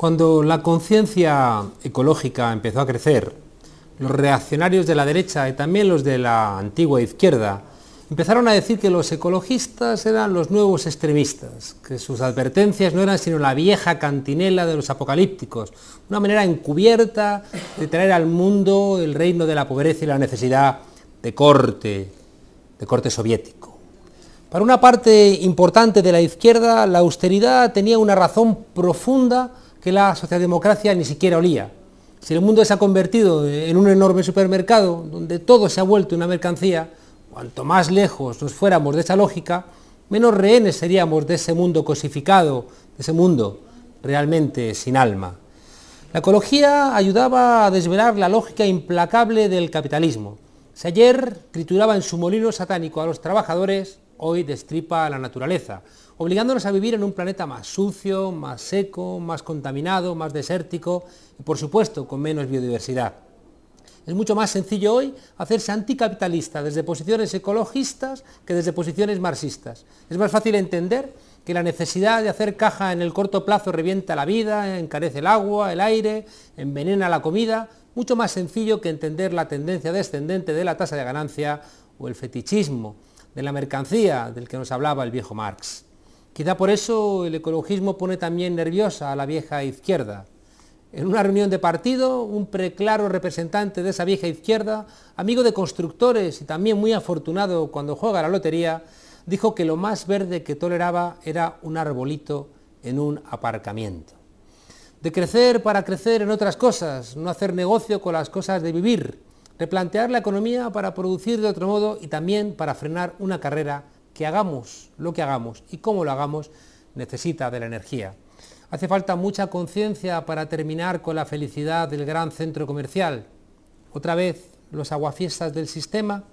Cuando la conciencia ecológica empezó a crecer, los reaccionarios de la derecha y también los de la antigua izquierda empezaron a decir que los ecologistas eran los nuevos extremistas, que sus advertencias no eran sino la vieja cantinela de los apocalípticos, una manera encubierta de traer al mundo el reino de la pobreza y la necesidad de corte, de corte soviético. Para una parte importante de la izquierda, la austeridad tenía una razón profunda que la socialdemocracia ni siquiera olía. Si el mundo se ha convertido en un enorme supermercado donde todo se ha vuelto una mercancía, cuanto más lejos nos fuéramos de esa lógica, menos rehenes seríamos de ese mundo cosificado, de ese mundo realmente sin alma. La ecología ayudaba a desvelar la lógica implacable del capitalismo. Si ayer trituraba en su molino satánico a los trabajadores, hoy destripa a la naturaleza, obligándonos a vivir en un planeta más sucio, más seco, más contaminado, más desértico y por supuesto con menos biodiversidad. Es mucho más sencillo hoy hacerse anticapitalista desde posiciones ecologistas que desde posiciones marxistas. Es más fácil entender que la necesidad de hacer caja en el corto plazo revienta la vida, encarece el agua, el aire, envenena la comida, mucho más sencillo que entender la tendencia descendente de la tasa de ganancia o el fetichismo de la mercancía del que nos hablaba el viejo Marx. Quizá por eso el ecologismo pone también nerviosa a la vieja izquierda. En una reunión de partido, un preclaro representante de esa vieja izquierda, amigo de constructores y también muy afortunado cuando juega la lotería, dijo que lo más verde que toleraba era un arbolito en un aparcamiento. De crecer para crecer en otras cosas, no hacer negocio con las cosas de vivir, replantear la economía para producir de otro modo y también para frenar una carrera que hagamos lo que hagamos y cómo lo hagamos necesita de la energía. Hace falta mucha conciencia para terminar con la felicidad del gran centro comercial. Otra vez, los aguafiestas del sistema